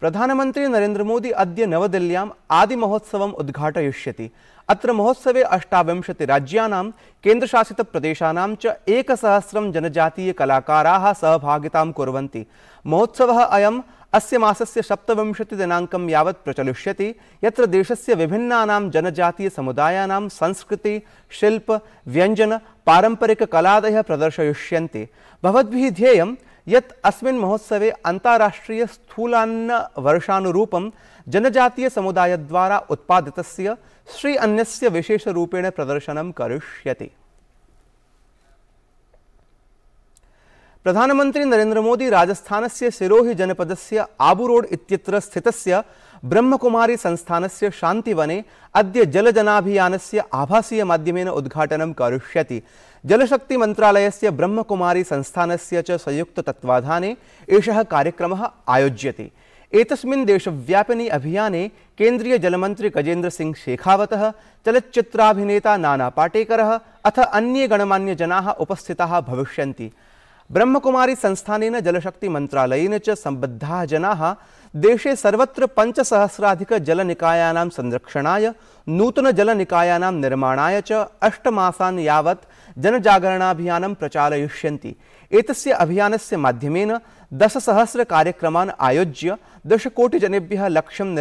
प्रधानमंत्री नरेन्द्र मोदी अद्य नवदिल्ल्याम् आदिमहोत्सव उद्घाटय अत्र महोत्सव अष्टाविंशतिराज्यानां केन्द्रशासितप्रदेशानां च जनजातीय कलाकारा सहभागिता कुर्वन्ति महोत्सव अयम् अस्य मासस्य सप्तविंशतिदिनाङ्कं यावत् प्रचलिष्यति यत्र देशस्य जनजातीय जनजातीयसमुदायानां संस्कृति शिल्प व्यंजन पारम्परिककलादयः कलादय भवद्भिः ध्येय यत् अस्मिन् महोत्सवे समुदाय द्वारा उत्पादितस्य श्री विशेष रूपेण प्रदर्शनं करिष्यते प्रधानमंत्री प्रधानमन्त्री नरेन्द्रमोदी राजस्थानस्य सिरोहि जनपदस्य आबुरोड् इत्यत्र स्थित ब्रह्मकुमारी से आभासीय मध्यम उद्घाटन क्य जलशक्ति मंत्रालय से ब्रह्मकुमारी संस्थान से संयुक्ततत्त्वाधाने एषः कार्यक्रम आयोज्य एतस्मिन् देशव्यापिनि अभियाने केन्द्रीयजलमन्त्री सिंह शेखावत चलचित्राभिनेता नाना पाटेकर अथ गणमान्य गणमान्यजनाः उपस्थिताः भविष्यन्ति ब्रह्मकुमारी संस्थानेन जलशक्तिमन्त्रालयेन च सम्बद्धाः जनाः देशे सर्वत्र पञ्चसहस्राधिकजलनिकायानां संरक्षणाय नूतनजलनिकायानां निर्माणाय च अष्टमासान् यावत् जनजागरणाभियानं प्रचालयिष्यन्ति एतस्य अभियानस्य माध्यमेन दशसहस्रकार्यक्रमान् आयोज्य दशकोटिजनेभ्यः लक्ष्यं